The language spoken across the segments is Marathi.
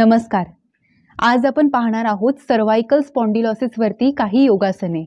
नमस्कार आज आपण पाहणार आहोत सर्वायकल स्पॉन्डिलॉसिसवरती काही योगासने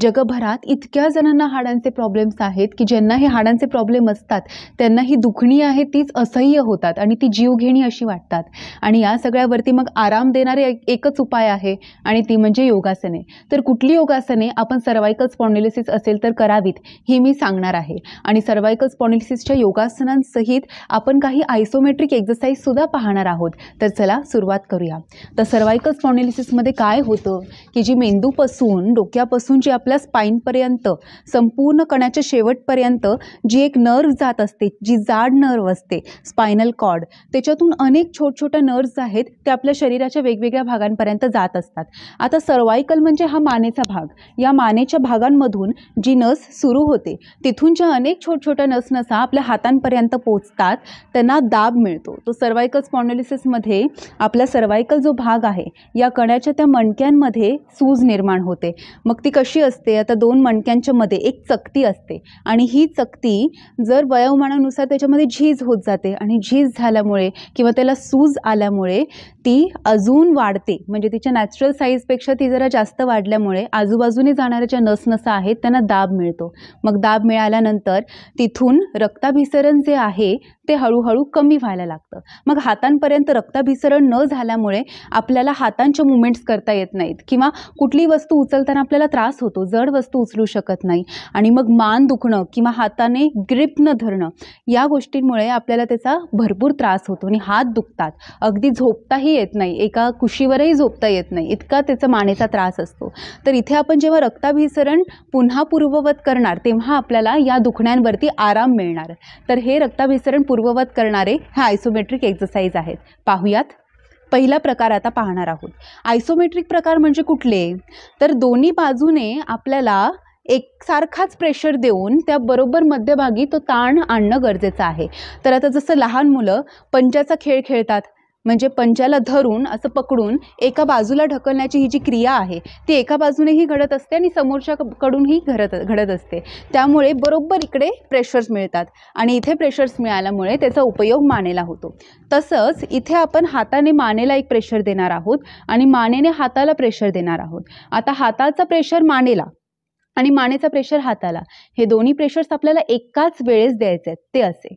जगभरात इतक्या जणांना हाडांचे प्रॉब्लेम्स आहेत की ज्यांना हे हाडांचे प्रॉब्लेम असतात त्यांना ही दुखणी आहे तीच असह्य होतात आणि ती जीवघेणी अशी वाटतात आणि या सगळ्यावरती मग आराम देणारे एकच उपाय आहे आणि ती म्हणजे योगासने तर कुठली योगासने आपण सर्वायकल स्पॉन्डिलिसिस असेल तर करावीत ही मी सांगणार आहे आणि सर्वायकल स्पॉन्डिलिसिसच्या योगासनांसहित आपण काही आयसोमेट्रिक एक्झरसाईजसुद्धा पाहणार आहोत तर चला सुरुवात करूया तसं सर्वायकल स्पॉन्डिलिसिसमध्ये काय होतं की जी मेंदूपासून डोक्यापासून जी आपल्या स्पाईनपर्यंत संपूर्ण कण्याच्या शेवटपर्यंत जी एक नर्व जात असते जी जाड नर्व असते स्पायनल कॉर्ड त्याच्यातून अनेक छोट छोटछोट्या नर्व्स आहेत ते आपल्या शरीराच्या वेगवेगळ्या भागांपर्यंत जात असतात आता सर्वायकल म्हणजे हा मानेचा भाग या मानेच्या भागांमधून जी नस सुरू होते तिथून ज्या अनेक छोटछोट्या नस नसा आपल्या हातांपर्यंत पोचतात त्यांना दाब मिळतो तो सर्वायकल स्पॉन्डिलिसिसमध्ये आपला सर्वायकल जो भाग आहे या कण्याच्या त्या मणक्यांमध्ये सूज निर्माण होते मग ती कशी असते आता दोन मणक्यांच्या मध्ये एक चकती असते आणि ही चकती जर वयोमानानुसार त्याच्यामध्ये झीज होत जाते आणि झीज झाल्यामुळे किंवा त्याला सूज आल्यामुळे ती अजून वाढते म्हणजे तिच्या नॅचरल साईजपेक्षा ती जरा जास्त वाढल्यामुळे आजूबाजूने जाणाऱ्या ज्या नसनसा आहेत त्यांना दाब मिळतो मग दाब मिळाल्यानंतर तिथून रक्ताभिसरण जे आहे ते हळूहळू कमी व्हायला लागतं मग हातांपर्यंत रक्ताभिसरण न झाल्यामुळे आपल्याला हातांचे मुवमेंट्स करता येत नाहीत किंवा कुठली वस्तू उचलताना आपल्याला त्रास होतो जड वस्तू उचलू शकत नाही आणि मग मान दुखणं किंवा हाताने ग्रिप न धरणं या गोष्टींमुळे आपल्याला त्याचा भरपूर त्रास होतो आणि हात दुखतात अगदी झोपताही येत नाही एका कुशीवरही झोपता येत नाही इतका त्याचा मानेचा त्रास असतो तर इथे आपण जेव्हा रक्ताभिसरण पुन्हा पूर्ववत करणार तेव्हा आपल्याला या दुखण्यांवरती आराम मिळणार तर हे रक्ताभिसरण पूर्ववत करणारे हे आयसोमेट्रिक एक्सरसाइज आहेत पाहूयात पहिला प्रकार आता पाहणार आहोत आयसोमेट्रिक प्रकार म्हणजे कुठले तर दोन्ही बाजूने आपल्याला एकसारखाच प्रेशर देऊन त्या बरोबर मध्यभागी तो ताण आणणं गरजेचं आहे तर आता जसं लहान मुलं पंच्याचा खेळ खेळतात म्हणजे पंचाला धरून असं पकडून एका बाजूला ढकलण्याची ही जी क्रिया आहे ती एका बाजूनेही घडत असते आणि समोरच्याकडूनही घडत घडत असते त्यामुळे बरोबर इकडे प्रेशर्स मिळतात आणि इथे प्रेशर्स मिळाल्यामुळे त्याचा उपयोग मानेला होतो तसंच इथे आपण हाताने मानेला एक प्रेशर देणार आहोत आणि मानेने हाताला प्रेशर देणार आहोत आता हाताचा प्रेशर मानेला आणि मानेचा प्रेशर हाताला हे दोन्ही प्रेशर्स आपल्याला एकाच वेळेस द्यायचे आहेत ते असे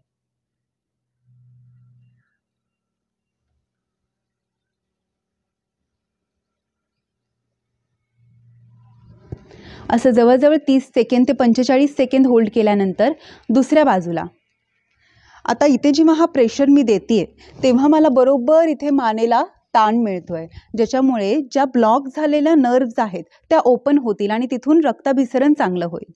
असं जवळजवळ तीस सेकंद ते पंचेचाळीस सेकंद होल्ड केल्यानंतर दुसऱ्या बाजूला आता इथे जेव्हा हा प्रेशर मी देते तेव्हा मला बरोबर इथे मानेला ताण मिळतो आहे ज्याच्यामुळे ज्या ब्लॉक झालेल्या नर्व्ज आहेत त्या ओपन होतील आणि तिथून रक्ताभिसरण चांगलं होईल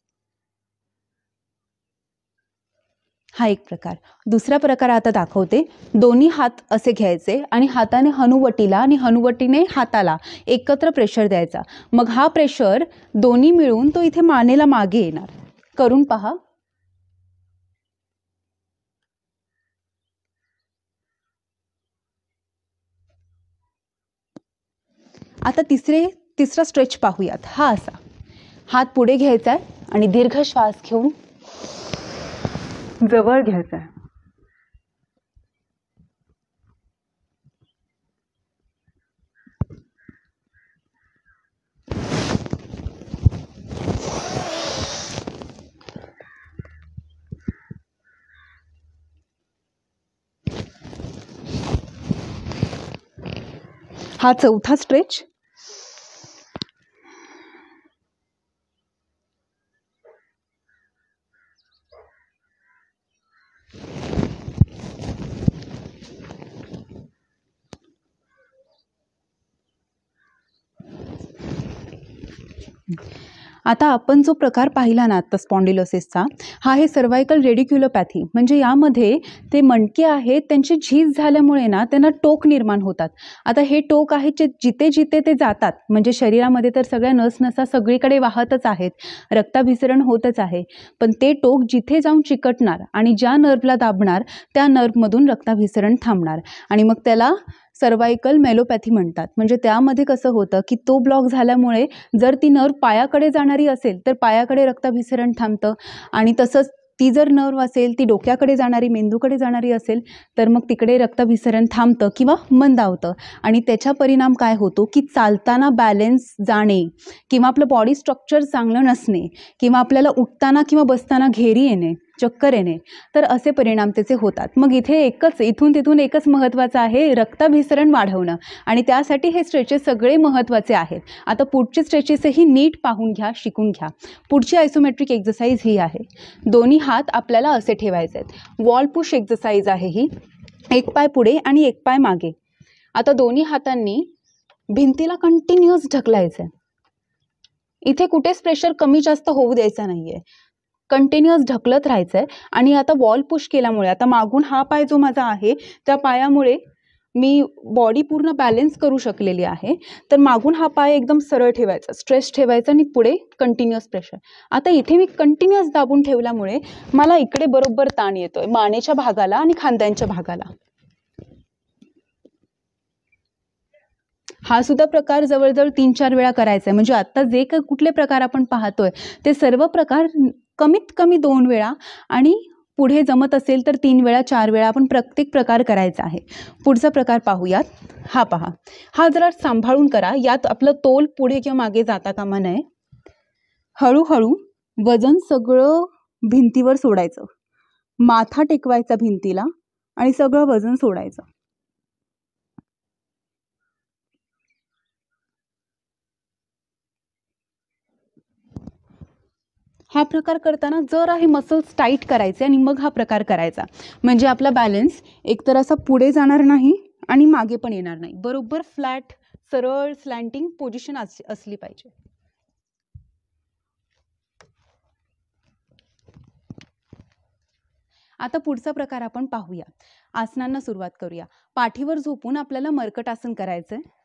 हा एक प्रकार दुसरा प्रकार आता दाखवते दोन्ही हात असे घ्यायचे आणि हाताने हनुवटीला आणि हनुवटीने हाताला एकत्र एक प्रेशर द्यायचा मग हा प्रेशर दोन्ही मिळून तो इथे मानेला मागे येणार करून पहा आता तिसरे तिसरा स्ट्रेच पाहूयात हा असा हात पुढे घ्यायचा आहे आणि दीर्घ श्वास घेऊन जवळ घ्यायचं आहे हा चौथा स्ट्रेच आता आपण जो प्रकार पाहिला ना आत्ता स्पॉन्डिलोसिसचा हा आहे सर्वायकल रेडिक्युलोपॅथी म्हणजे यामध्ये ते मणके आहेत त्यांची झीज झाल्यामुळे ना त्यांना टोक निर्माण होतात आता हे टोक आहे जे जिथे जिथे ते जातात म्हणजे शरीरामध्ये तर सगळ्या नस नसा सगळीकडे वाहतच आहेत रक्ताभिसरण होतच आहे पण ते टोक जिथे जाऊन चिकटणार आणि ज्या नर्वला दाबणार त्या नर्वमधून रक्ताभिसरण थांबणार आणि मग त्याला सर्वायकल मेलोपॅथी म्हणतात म्हणजे त्यामध्ये कसं होतं की तो ब्लॉक झाल्यामुळे जर ती नर्व पायाकडे जाणारी असेल तर पायाकडे रक्ताभिसरण थांबतं आणि तसंच ती जर नर्व असेल ती डोक्याकडे जाणारी मेंदूकडे जाणारी असेल तर मग तिकडे रक्तभिसरण थांबतं किंवा मंदावतं आणि त्याच्या परिणाम काय होतो की चालताना बॅलेन्स जाणे किंवा आपलं बॉडी स्ट्रक्चर चांगलं नसणे किंवा आपल्याला उठताना किंवा बसताना घेरी येणे चक्करेने तर असे परिणाम त्याचे होतात मग इथे एकच इथून तिथून एकच महत्त्वाचं आहे रक्ताभिसरण वाढवणं आणि त्यासाठी हे स्ट्रेचेस सगळे महत्त्वाचे आहेत आता पुढचे स्ट्रेचेसही नीट पाहून घ्या शिकून घ्या पुढची आयसोमेट्रिक एक्सरसाइज ही आहे दोन्ही हात आपल्याला असे ठेवायचे आहेत वॉल पुश एक्झरसाईज आहे ही एक पाय पुढे आणि एक पाय मागे आता दोन्ही हातांनी भिंतीला कंटिन्युअस ढकलायचं आहे इथे कुठेच प्रेशर कमी जास्त होऊ द्यायचा नाही आहे कंटिन्युअस ढकलत राहायचं आहे आणि आता वॉल पुश केल्यामुळे आता मागून हा पाय जो माझा आहे त्या पायामुळे मी बॉडी पूर्ण बॅलेन्स करू शकलेली आहे तर मागून हा पाय एकदम सरळ ठेवायचा स्ट्रेस ठेवायचा आणि पुढे कंटिन्युअस प्रेशर आता इथे मी कंटिन्युअस दाबून ठेवल्यामुळे मला इकडे बरोबर ताण येतोय मानेच्या भागाला आणि खांद्यांच्या भागाला हा सुद्धा प्रकार जवळजवळ तीन चार वेळा करायचा आहे म्हणजे आता जे काही कुठले प्रकार आपण पाहतोय ते सर्व प्रकार कमीत कमी दोन वेळा आणि पुढे जमत असेल तर तीन वेळा चार वेळा आपण प्रत्येक प्रकार करायचा आहे पुढचा प्रकार पाहूयात हा पहा हा जरा सांभाळून करा यात आपलं तोल पुढे किंवा मागे जाता कामा नये हळूहळू वजन सगळं भिंतीवर सोडायचं माथा टेकवायचा भिंतीला आणि सगळं वजन सोडायचं हा प्रकार करताना जर आहे मसल्स टाईट करायचे आणि मग हा प्रकार करायचा म्हणजे आपला बॅलन्स एकतर असा पुढे जाणार नाही आणि मागे पण येणार नाही बरोबर फ्लॅट सरळ स्लँटिंग पोझिशन असली पाहिजे आता पुढचा प्रकार आपण पाहूया आसनांना सुरुवात करूया पाठीवर झोपून आपल्याला मर्कटासन करायचं आहे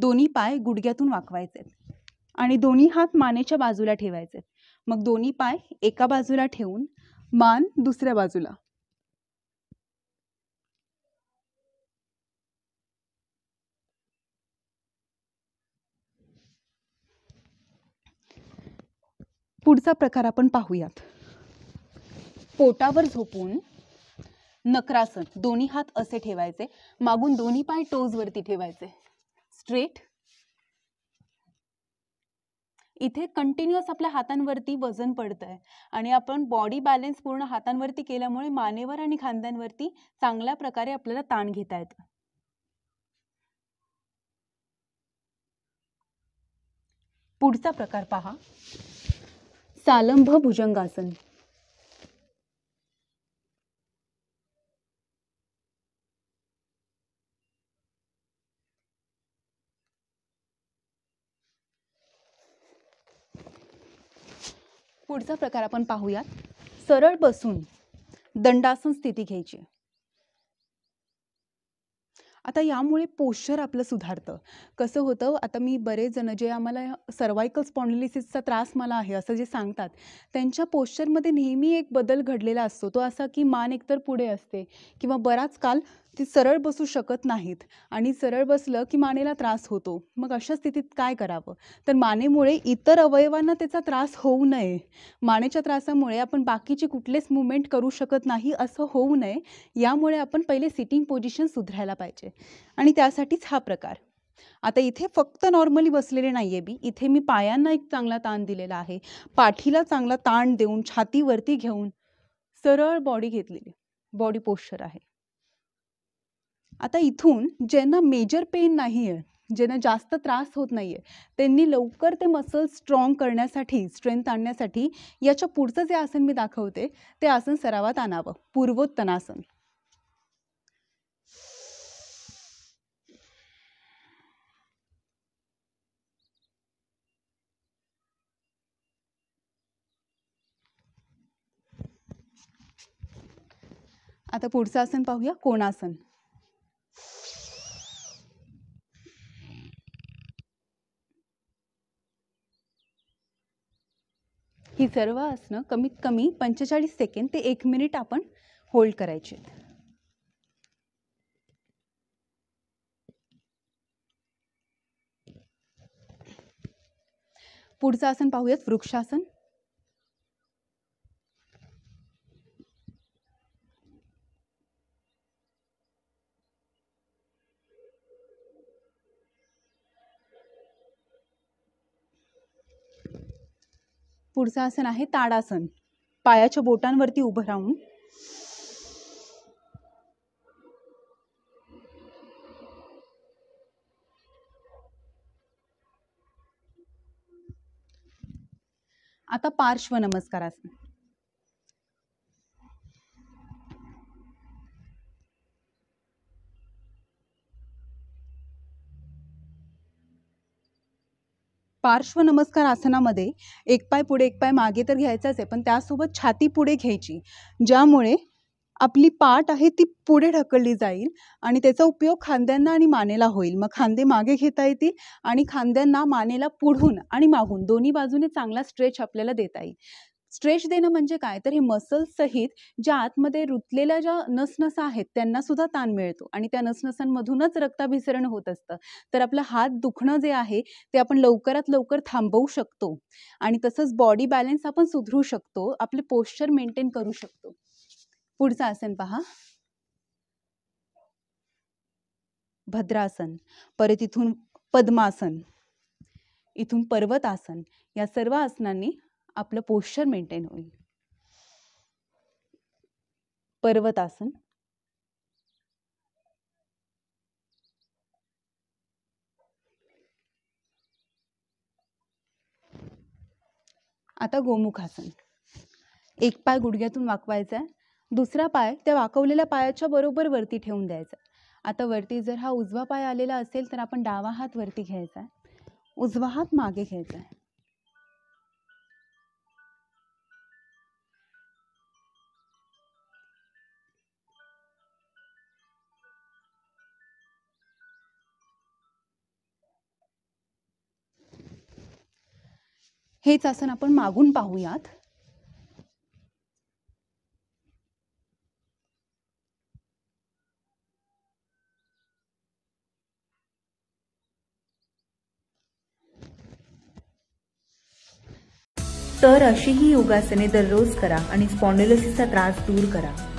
दोन्ही पाय गुडघ्यातून वाकवायचे आणि दोन्ही हात मानेच्या बाजूला ठेवायचे मग दोन्ही पाय एका बाजूला ठेवून मान दुसऱ्या बाजूला पुढचा प्रकार आपण पाहूयात पोटावर झोपून नकरासन दोन्ही हात असे ठेवायचे मागून दोन्ही पाय टोज वरती ठेवायचे स्ट्रेट इथे कंटिन्युअस आपल्या हातांवरती वजन पडत आहे आणि आपण बॉडी बॅलेन्स पूर्ण हातांवरती केल्यामुळे मानेवर आणि खांद्यांवरती चांगल्या प्रकारे आपल्याला ताण घेता येतो पुढचा प्रकार पहा सालंभ भुजंगासन पुढचा प्रकार आपण पाहूयात सरळ बसून दंडासन स्थिती घ्यायची आता यामुळे पोश्चर आपलं सुधारतं कसं होतं आता मी बरेच जण जे आम्हाला सर्वायकल स्पॉन्डलिसिसचा त्रास मला आहे असं जे सांगतात त्यांच्या पोश्चरमध्ये नेहमी एक बदल घडलेला असतो तो असा की मान एकतर पुढे असते किंवा बराच काल ती सरळ बसू शकत नाहीत आणि सरळ बसलं की मानेला त्रास होतो मग अशा स्थितीत काय करावं तर मानेमुळे इतर अवयवांना त्याचा त्रास होऊ नये मानेच्या त्रासामुळे आपण बाकीचे कुठलेच मुवमेंट करू शकत नाही असं होऊ नये यामुळे आपण पहिले सिटिंग पोझिशन सुधारायला पाहिजे आणि त्यासाठीच हा प्रकार आता इथे फक्त नॉर्मली बसलेले नाही आहे बी इथे मी पायांना एक चांगला ताण दिलेला आहे पाठीला चांगला ताण देऊन छातीवरती घेऊन सरळ बॉडी घेतलेली बॉडी पोश्चर आहे आता इथून ज्यांना मेजर पेन नाही आहे ज्यांना जास्त त्रास होत नाही आहे त्यांनी लवकर ते मसल स्ट्रॉंग करण्यासाठी स्ट्रेंथ आणण्यासाठी याच्या पुढचं जे आसन मी दाखवते ते आसन सरावात आणावं पूर्वोत्तनासन आता पुढचं आसन पाहूया कोणासन सर्व आसनं कमीत कमी पंचेचाळीस सेकंड ते एक मिनिट आपण होल्ड करायचे पुढचं आसन पाहूयात वृक्षासन पुढचं आसन आहे ताडासन पायाच्या बोटांवरती उभं राहून आता पार्श्व नमस्कार आसन पार्श्वनमस्कार आसनामध्ये एक पाय पुढे एक पाय मागे तर घ्यायचाच आहे पण त्यासोबत छाती पुढे घ्यायची ज्यामुळे आपली पाठ आहे ती पुढे ढकलली जाईल आणि त्याचा उपयोग खांद्यांना आणि मानेला होईल मग खांदे मागे घेता येतील आणि खांद्यांना मानेला पुढून आणि मागून दोन्ही बाजूने चांगला स्ट्रेच आपल्याला देता येईल स्ट्रेच देणं म्हणजे काय तर हे मसल्स सहित ज्या आतमध्ये रुतलेल्या ज्या नसनसा आहेत त्यांना सुद्धा ताण मिळतो आणि त्या नसनसांमधूनच रक्ताभिसरण होत असतं तर आपला हात दुखणं जे आहे ते आपण लवकरात लवकर थांबवू शकतो आणि तसंच बॉडी बॅलन्स आपण सुधरू शकतो आपले पोश्चर मेंटेन करू शकतो पुढचं आसन पहा भद्रासन परत इथून पद्मासन इथून पर्वत आसन या सर्व आसनांनी आपलं पोश्चर मेंटेन होईल पर्वतासन आता गोमुखासन एक पाय गुडघ्यातून वाकवायचा आहे दुसरा पाय त्या वाकवलेल्या पायाच्या बरोबर वरती ठेवून द्यायचा आता वरती जर हा उजवा पाय आलेला असेल तर आपण डावा हात वरती घ्यायचा आहे उजवा हात मागे घ्यायचा आहे हेच आसन आपण मागून पाहूयात तर अशी ही योगासने दररोज करा आणि स्पॉन्डिलोसिसचा त्रास दूर करा